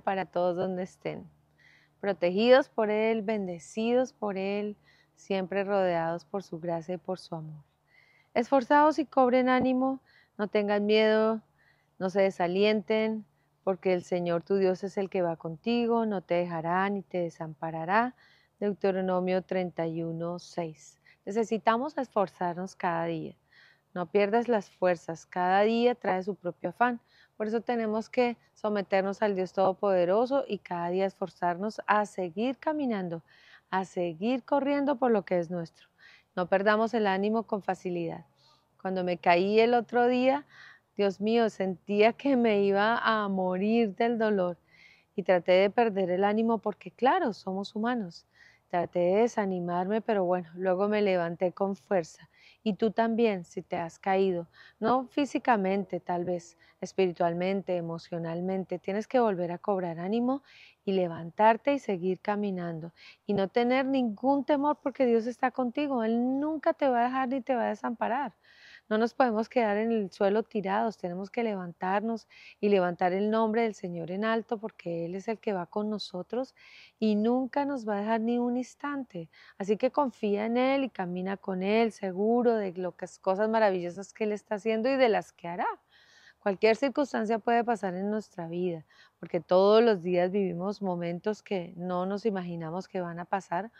para todos donde estén. Protegidos por Él, bendecidos por Él, siempre rodeados por su gracia y por su amor. Esforzados y cobren ánimo, no tengan miedo, no se desalienten, porque el Señor tu Dios es el que va contigo, no te dejará ni te desamparará. Deuteronomio 31, 6. Necesitamos esforzarnos cada día. No pierdas las fuerzas, cada día trae su propio afán. Por eso tenemos que someternos al Dios Todopoderoso y cada día esforzarnos a seguir caminando, a seguir corriendo por lo que es nuestro. No perdamos el ánimo con facilidad. Cuando me caí el otro día, Dios mío, sentía que me iba a morir del dolor y traté de perder el ánimo porque, claro, somos humanos. Traté de desanimarme, pero bueno, luego me levanté con fuerza. Y tú también, si te has caído, no físicamente tal vez, espiritualmente, emocionalmente, tienes que volver a cobrar ánimo y levantarte y seguir caminando. Y no tener ningún temor porque Dios está contigo. Él nunca te va a dejar ni te va a desamparar. No nos podemos quedar en el suelo tirados, tenemos que levantarnos y levantar el nombre del Señor en alto porque Él es el que va con nosotros y nunca nos va a dejar ni un instante. Así que confía en Él y camina con Él seguro de las cosas maravillosas que Él está haciendo y de las que hará. Cualquier circunstancia puede pasar en nuestra vida, porque todos los días vivimos momentos que no nos imaginamos que van a pasar,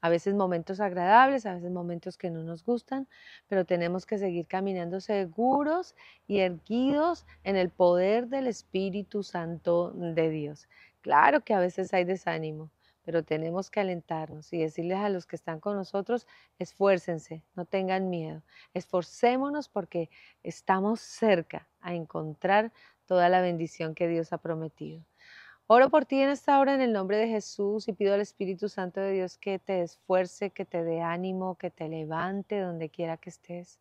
a veces momentos agradables, a veces momentos que no nos gustan, pero tenemos que seguir caminando seguros y erguidos en el poder del Espíritu Santo de Dios. Claro que a veces hay desánimo, pero tenemos que alentarnos y decirles a los que están con nosotros, esfuércense, no tengan miedo, esforcémonos porque estamos cerca a encontrar toda la bendición que Dios ha prometido. Oro por ti en esta hora en el nombre de Jesús y pido al Espíritu Santo de Dios que te esfuerce, que te dé ánimo, que te levante donde quiera que estés,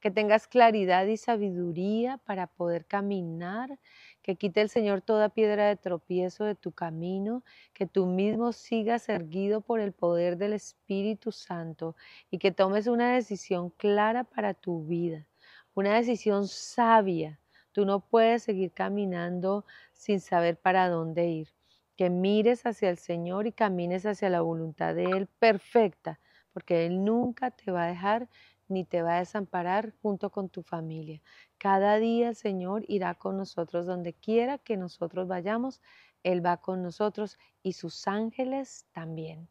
que tengas claridad y sabiduría para poder caminar, que quite el Señor toda piedra de tropiezo de tu camino, que tú mismo sigas erguido por el poder del Espíritu Santo y que tomes una decisión clara para tu vida, una decisión sabia Tú no puedes seguir caminando sin saber para dónde ir. Que mires hacia el Señor y camines hacia la voluntad de Él perfecta, porque Él nunca te va a dejar ni te va a desamparar junto con tu familia. Cada día el Señor irá con nosotros donde quiera que nosotros vayamos, Él va con nosotros y sus ángeles también.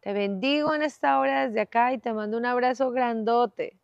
Te bendigo en esta hora desde acá y te mando un abrazo grandote.